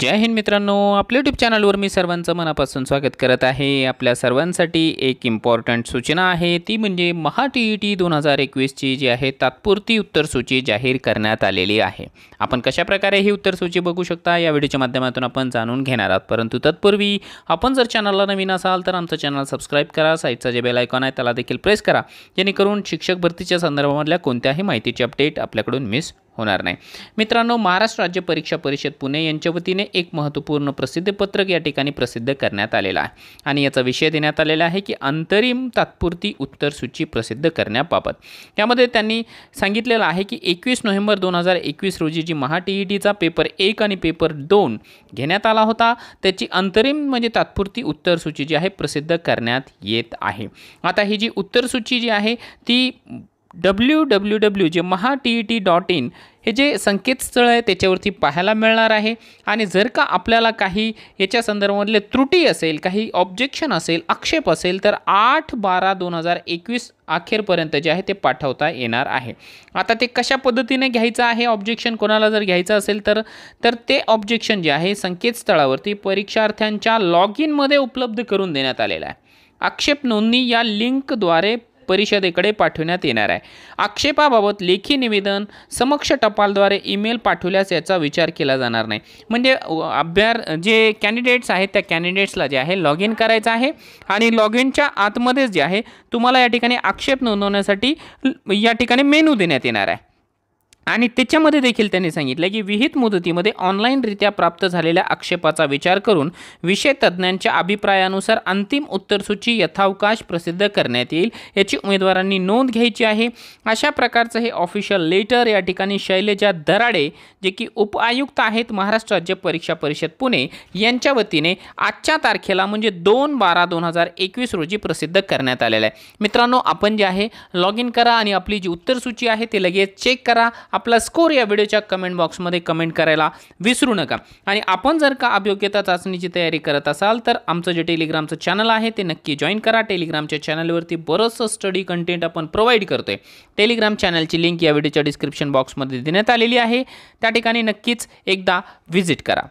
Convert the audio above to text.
जय हिंद मित्रांनो आपल्या यूट्यूब चॅनलवर मी सर्वांचं मनापासून स्वागत करत आहे आपल्या सर्वांसाठी एक इम्पॉर्टंट सूचना आहे ती म्हणजे महा टी ई टी दोन हजार एकवीसची जी आहे तात्पुरती उत्तरसूची जाहीर करण्यात आलेली आहे आपण कशाप्रकारे ही उत्तरसूची बघू शकता या व्हिडिओच्या माध्यमातून आपण जाणून घेणार आहोत परंतु तत्पूर्वी आपण जर चॅनलला नवीन असाल तर आमचं चॅनल सबस्क्राईब करा साईडचा जे बेल आयकॉन आहे त्याला देखील प्रेस करा जेणेकरून शिक्षक भरतीच्या संदर्भामधल्या कोणत्याही माहितीची अपडेट आपल्याकडून मिस होणार नाही मित्रांनो महाराष्ट्र राज्य परीक्षा परिषद पुणे यांच्या वतीने एक महत्त्वपूर्ण प्रसिद्धपत्रक या ठिकाणी प्रसिद्ध करण्यात आलेला आहे आणि याचा विषय देण्यात आलेला आहे की अंतरिम तात्पुरती उत्तरसूची प्रसिद्ध करण्याबाबत यामध्ये त्यांनी सांगितलेलं आहे की एकवीस नोव्हेंबर दोन हजार एकवीस रोजी जी महा टी ई टीचा पेपर एक आणि पेपर दोन घेण्यात आला होता त्याची अंतरिम म्हणजे तात्पुरती उत्तरसूची जी आहे प्रसिद्ध करण्यात येत आहे आता ही जी उत्तरसूची जी आहे ती डब्ल्यू डब्ल्यू डब्ल्यू जे Maha T E T dot in हे जे संकेतस्थळ आहे त्याच्यावरती पाहायला मिळणार आहे आणि जर का आपल्याला काही याच्या संदर्भामधले त्रुटी असेल काही ऑब्जेक्शन असेल आक्षेप असेल तर आठ बारा दोन हजार एकवीस अखेरपर्यंत जे आहे ते पाठवता येणार आहे आता ते कशा पद्धतीने घ्यायचं आहे ऑब्जेक्शन कोणाला जर घ्यायचं असेल तर तर ते ऑब्जेक्शन जे आहे संकेतस्थळावरती परीक्षार्थ्यांच्या लॉग इनमध्ये उपलब्ध करून देण्यात आलेलं आहे आक्षेप नोंदणी या लिंकद्वारे परिषदेकडे पाठवण्यात येणार आहे आक्षेपाबाबत लेखी निवेदन समक्ष टपालद्वारे ईमेल पाठवल्यास याचा विचार केला जाणार नाही म्हणजे अभ्यार जे कॅन्डिडेट्स आहेत त्या कॅन्डिडेट्सला जे आहे लॉग इन करायचं आहे आणि लॉग इनच्या आतमध्येच जे आहे तुम्हाला या ठिकाणी आक्षेप नोंदवण्यासाठी या ठिकाणी मेनू देण्यात येणार आहे आणि त्याच्यामध्ये देखील त्यांनी सांगितलं की विहित मुदतीमध्ये ऑनलाईनरित्या प्राप्त झालेल्या आक्षेपाचा विचार करून विषय तज्ज्ञांच्या अभिप्रायानुसार अंतिम उत्तरसूची यथावकाश प्रसिद्ध करण्यात येईल याची उमेदवारांनी नोंद घ्यायची आहे अशा प्रकारचं हे ऑफिशियल लेटर या ठिकाणी शैलेजा दराडे जे की उपआयुक्त आहेत महाराष्ट्र राज्य परीक्षा परिषद पुणे यांच्या वतीने आजच्या तारखेला म्हणजे दोन बारा दोन हजार एकवीस रोजी प्रसिद्ध करण्यात आलेला आहे मित्रांनो आपण जे आहे लॉग इन करा आणि आपली जी उत्तरसूची आहे ते लगेच चेक करा आपला स्कोर या व्हिडिओच्या कमेंट बॉक्समध्ये कमेंट करायला विसरू नका आणि आपण जर का अभियोग्यता चाचणीची तयारी करत असाल तर आमचं जे टेलिग्रामचं चॅनल आहे ते नक्की जॉईन करा टेलिग्रामच्या चॅनलवरती बरंचसं स्टडी कंटेंट आपण प्रोव्हाइड करतोय टेलिग्राम चॅनलची लिंक या व्हिडिओच्या डिस्क्रिप्शन बॉक्समध्ये देण्यात आलेली आहे त्या ठिकाणी नक्कीच एकदा व्हिजिट करा